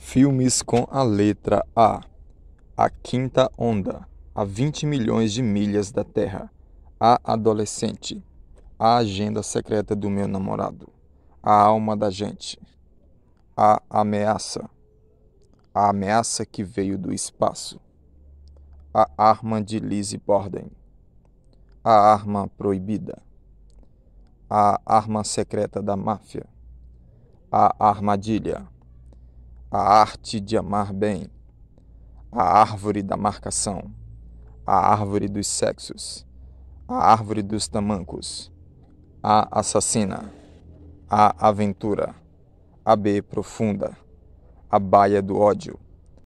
Filmes com a letra A. A Quinta Onda. A 20 milhões de milhas da Terra. A Adolescente. A Agenda Secreta do Meu Namorado. A Alma da Gente. A Ameaça. A Ameaça que Veio do Espaço. A Arma de Lizzie Borden. A Arma Proibida. A Arma Secreta da Máfia. A Armadilha a arte de amar bem, a árvore da marcação, a árvore dos sexos, a árvore dos tamancos, a assassina, a aventura, a B profunda, a baia do ódio